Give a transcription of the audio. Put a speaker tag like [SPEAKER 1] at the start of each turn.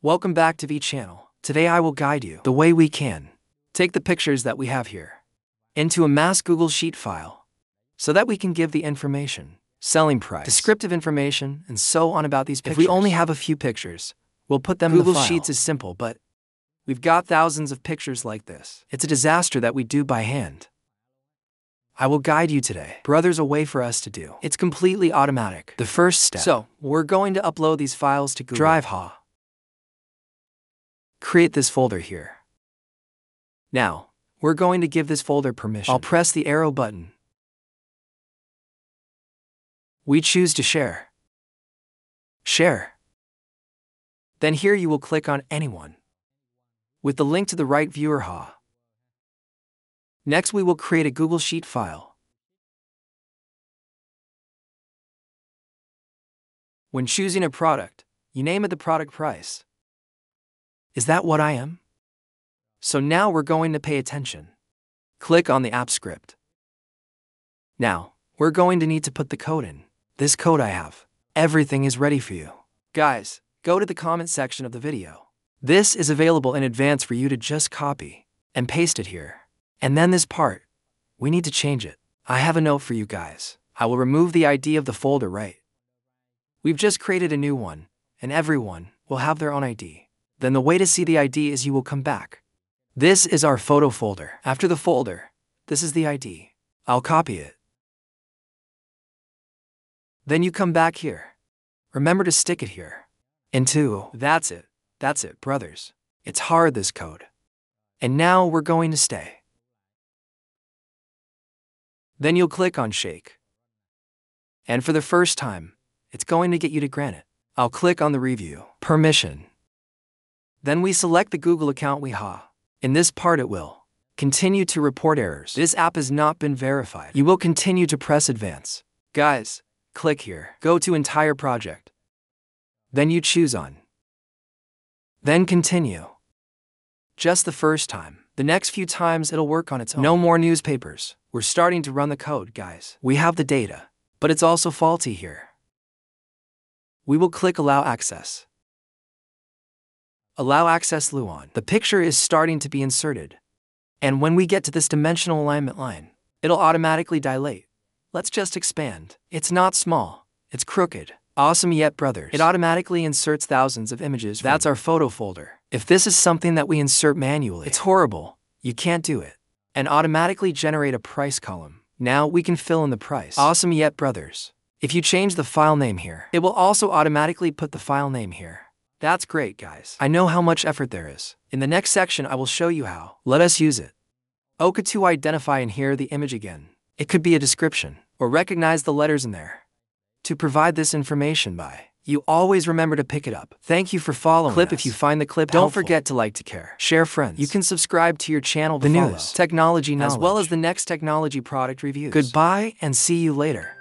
[SPEAKER 1] Welcome back to V-Channel. Today I will guide you the way we can take the pictures that we have here into a mass Google Sheet file so that we can give the information, selling price, descriptive information, and so on about these pictures. If we only have a few pictures, we'll put them Google in the file. Sheets is simple, but we've got thousands of pictures like this. It's a disaster that we do by hand. I will guide you today. Brother's a way for us to do. It's completely automatic. The first step. So, we're going to upload these files to Google Drive. Ha create this folder here. Now, we're going to give this folder permission. I'll press the arrow button. We choose to share. Share. Then here you will click on Anyone with the link to the right viewer ha. Next we will create a Google Sheet file. When choosing a product, you name it the product price. Is that what I am? So now we're going to pay attention. Click on the app script. Now, we're going to need to put the code in. This code I have. Everything is ready for you. Guys, go to the comment section of the video. This is available in advance for you to just copy and paste it here. And then this part, we need to change it. I have a note for you guys. I will remove the ID of the folder right. We've just created a new one, and everyone will have their own ID then the way to see the ID is you will come back. This is our photo folder. After the folder, this is the ID. I'll copy it. Then you come back here. Remember to stick it here. And two, that's it. That's it, brothers. It's hard, this code. And now we're going to stay. Then you'll click on Shake. And for the first time, it's going to get you to Granite. I'll click on the review. Permission. Then we select the Google account we have. In this part it will continue to report errors. This app has not been verified. You will continue to press advance. Guys, click here. Go to entire project. Then you choose on. Then continue. Just the first time. The next few times it'll work on its own. No more newspapers. We're starting to run the code, guys. We have the data, but it's also faulty here. We will click allow access. Allow access Luon. The picture is starting to be inserted. And when we get to this dimensional alignment line, it'll automatically dilate. Let's just expand. It's not small. It's crooked. Awesome yet brothers. It automatically inserts thousands of images. That's our photo folder. If this is something that we insert manually, it's horrible. You can't do it. And automatically generate a price column. Now we can fill in the price. Awesome yet brothers. If you change the file name here, it will also automatically put the file name here. That's great, guys. I know how much effort there is. In the next section, I will show you how. Let us use it. Oka to identify and hear the image again. It could be a description, or recognize the letters in there. To provide this information by, you always remember to pick it up. Thank you for following Clip us. if you find the clip Don't helpful. forget to like to care. Share friends. You can subscribe to your channel to The follow. news, technology knowledge, as well as the next technology product reviews. Goodbye and see you later.